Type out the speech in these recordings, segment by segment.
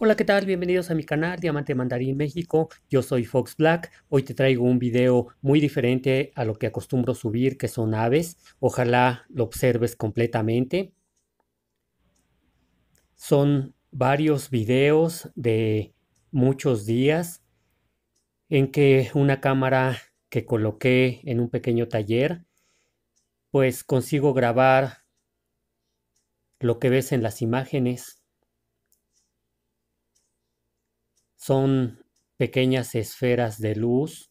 Hola, ¿qué tal? Bienvenidos a mi canal Diamante Mandarín México. Yo soy Fox Black. Hoy te traigo un video muy diferente a lo que acostumbro subir, que son aves. Ojalá lo observes completamente. Son varios videos de muchos días en que una cámara que coloqué en un pequeño taller, pues consigo grabar lo que ves en las imágenes Son pequeñas esferas de luz.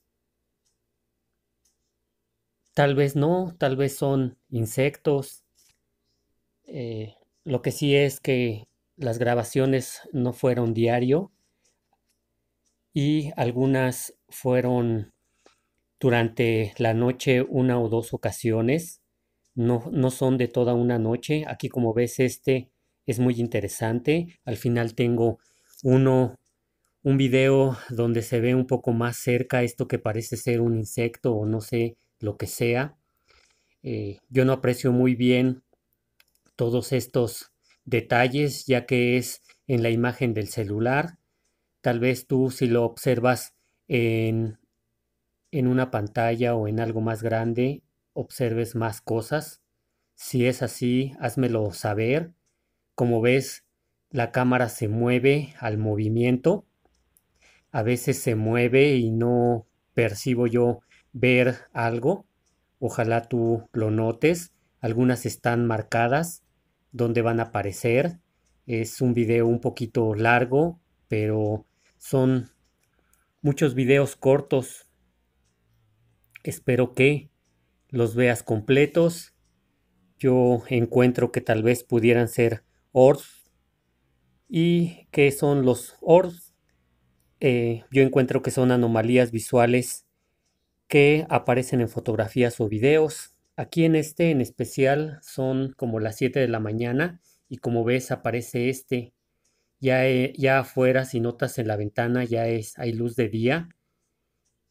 Tal vez no, tal vez son insectos. Eh, lo que sí es que las grabaciones no fueron diario y algunas fueron durante la noche una o dos ocasiones. No, no, son de toda una noche. Aquí como ves este es muy interesante. Al final tengo uno un video donde se ve un poco más cerca esto que parece ser un insecto o no sé lo que sea. Eh, yo no aprecio muy bien todos estos detalles ya que es en la imagen del celular. Tal vez tú si lo observas en, en una pantalla o en algo más grande, observes más cosas. Si es así, házmelo saber. Como ves, la cámara se mueve al movimiento a veces se mueve y no percibo yo ver algo. Ojalá tú lo notes. Algunas están marcadas donde van a aparecer. Es un video un poquito largo, pero son muchos videos cortos. Espero que los veas completos. Yo encuentro que tal vez pudieran ser orbs ¿Y qué son los orbs. Eh, yo encuentro que son anomalías visuales que aparecen en fotografías o videos. Aquí en este en especial son como las 7 de la mañana y como ves aparece este. Ya, eh, ya afuera, si notas en la ventana, ya es, hay luz de día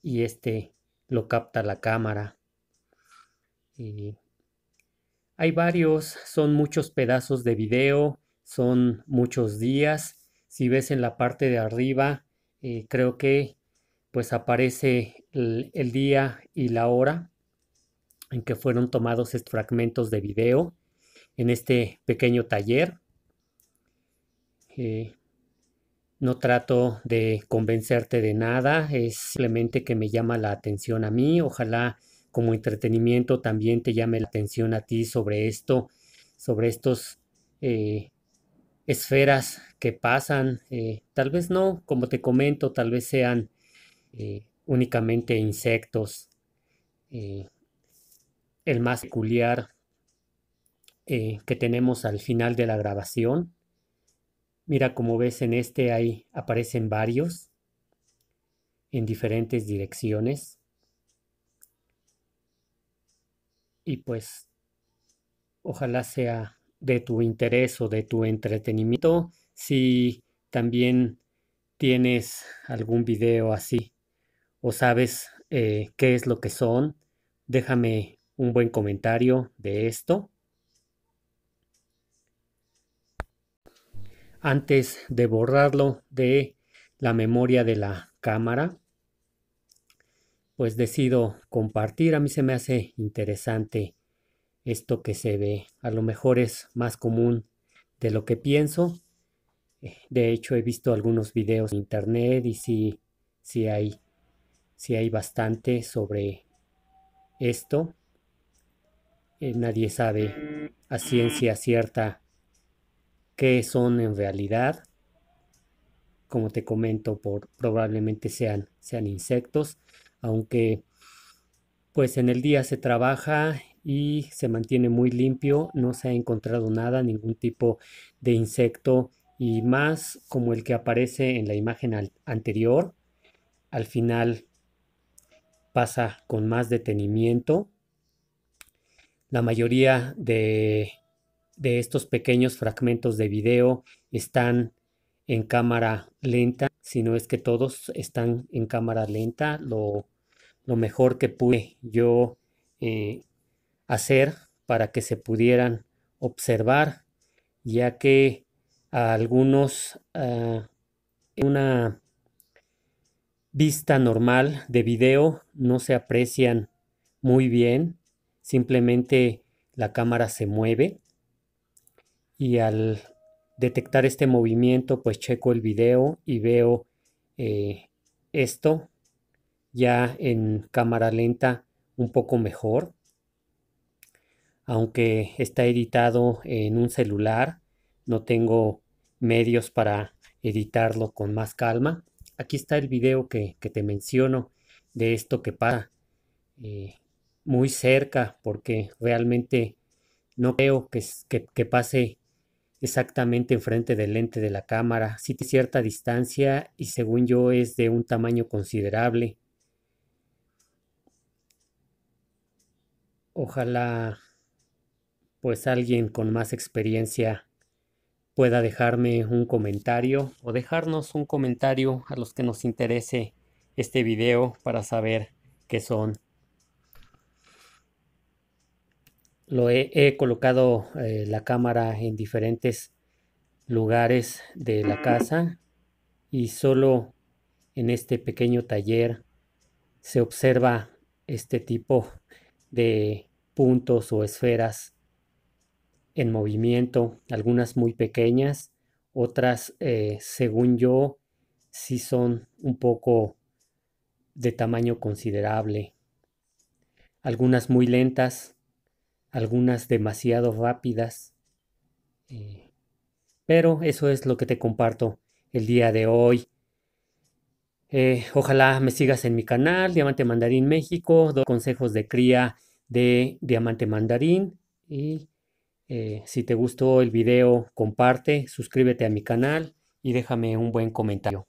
y este lo capta la cámara. hay varios, son muchos pedazos de video, son muchos días. Si ves en la parte de arriba, eh, creo que pues aparece el, día y la hora en que fueron tomados estos fragmentos de video en este pequeño taller. Eh, no trato de convencerte de nada, es simplemente que me llama la atención a mí. Ojalá como entretenimiento también te llame la atención a ti sobre esto, sobre estos eh, esferas que pasan, eh, tal vez no, como te comento, tal vez sean eh, únicamente insectos. Eh, el más peculiar que tenemos al final de la grabación. Mira, como ves en este, ahí aparecen varios en diferentes direcciones. Y pues, ojalá sea de tu interés o de tu entretenimiento si también tienes algún video así o sabes eh, qué es lo que son, déjame un buen comentario de esto. Antes de borrarlo de la memoria de la cámara, pues decido compartir. A mí se me hace interesante esto que se ve. A lo mejor es más común de lo que pienso. Eh, de hecho, he visto algunos videos en internet y si si hay, si hay bastante sobre esto. Eh, nadie sabe a ciencia cierta qué son en realidad. Como te comento, por, probablemente sean, sean insectos, aunque pues en el día se trabaja y se mantiene muy limpio, no se ha encontrado nada, ningún tipo de insecto y más como el que aparece en la imagen anterior. Al final pasa con más detenimiento. La mayoría de, estos pequeños fragmentos de video están en cámara lenta, si no es que todos están en cámara lenta. Lo, mejor que pude yo eh, hacer para que se pudieran observar, ya que algunos ah, en una vista normal de video no se aprecian muy bien, simplemente la cámara se mueve y al detectar este movimiento pues checo el video y veo eh, esto ya en cámara lenta un poco mejor aunque está editado en un celular, no tengo medios para editarlo con más calma. Aquí está el video que, te menciono de esto que pasa eh, muy cerca, porque realmente no creo que, pase exactamente enfrente del lente de la cámara. Sí tiene cierta distancia y según yo es de un tamaño considerable. Ojalá pues alguien con más experiencia pueda dejarme un comentario o dejarnos un comentario a los que nos interese este video para saber qué son. Lo he, colocado eh, la cámara en diferentes lugares de la casa y solo en este pequeño taller se observa este tipo de puntos o esferas en movimiento, algunas muy pequeñas, otras, eh, según yo, sí son un poco de tamaño considerable, algunas muy lentas, algunas demasiado rápidas, eh, pero eso es lo que te comparto el día de hoy. Eh, ojalá me sigas en mi canal, Diamante Mandarín México, dos consejos de cría de Diamante Mandarín y eh, si te gustó el video, comparte, suscríbete a mi canal y déjame un buen comentario.